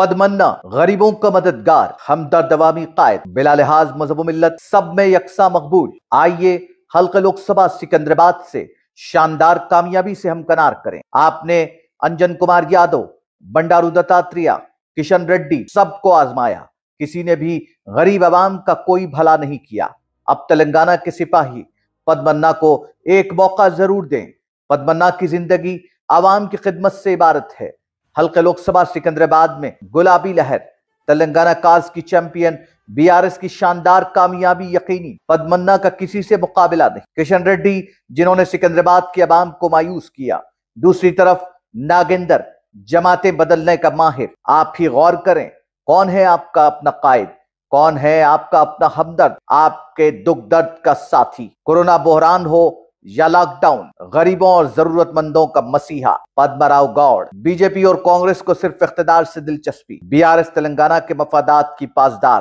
पदमन्ना गरीबों का मददगार हमदर्द अवामी कायद बिला लिहाज मजहब सब में यकसा मकबूल आइए हल्का लोकसभा सिकंदराबाद से शानदार कामयाबी से हम कनार करें आपने अंजन कुमार यादव बंडारू दत्तात्रेय किशन रेड्डी सबको आजमाया किसी ने भी गरीब आवाम का कोई भला नहीं किया अब तेलंगाना के सिपाही पदमन्ना को एक मौका जरूर दें पदमन्ना की जिंदगी आवाम की खिदमत से इबारत है हल्के लोकसभा सिकंदराबाद में गुलाबी लहर तेलंगाना काज की चैंपियन बीआरएस की शानदार कामयाबी यकीनी पदमन्ना का किसी से मुकाबला नहीं किशन रेड्डी जिन्होंने सिकंदराबाद के अवाम को मायूस किया दूसरी तरफ नागेंदर जमाते बदलने का माहिर आप ही गौर करें कौन है आपका अपना कायद कौन है आपका अपना हमदर्द आपके दुख दर्द का साथी कोरोना बोहरान हो या लॉकडाउन गरीबों और जरूरतमंदों का मसीहा पद्मराव गौड़ बीजेपी और कांग्रेस को सिर्फ इकतदार से दिलचस्पी बीआरएस तेलंगाना के मफादात की पासदार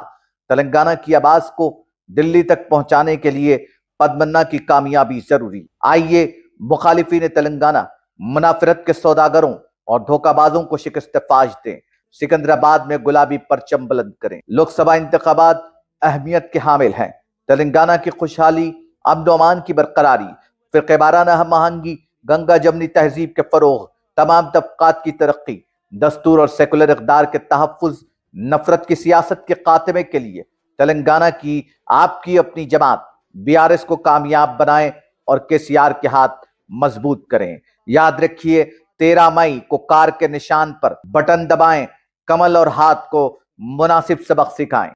तेलंगाना की आवाज को दिल्ली तक पहुंचाने के लिए पद्मन्ना की कामयाबी जरूरी आइए मुखालिफी ने तेलंगाना मुनाफरत के सौदागरों और धोखाबाजों को शिकस्त फाज दें सिकंदराबाद में गुलाबी परचम बुलंद करें लोकसभा इंतबात अहमियत के हामिल हैं तेलंगाना की खुशहाली अमन की बरकरारी फिर वाराना हम आहंगी गंगा जमनी तहजीब के फ़रोग तमाम तबक़ात की तरक्की दस्तूर और सेकुलर इकदार के तहफ़ नफरत की सियासत के खात्मे के लिए तेलंगाना की आपकी अपनी जमात बी आर एस को कामयाब बनाएं और के सी आर के हाथ मजबूत करें याद रखिए तेरह मई को कार के निशान पर बटन दबाएं कमल और हाथ को मुनासिब सबक सिखाएं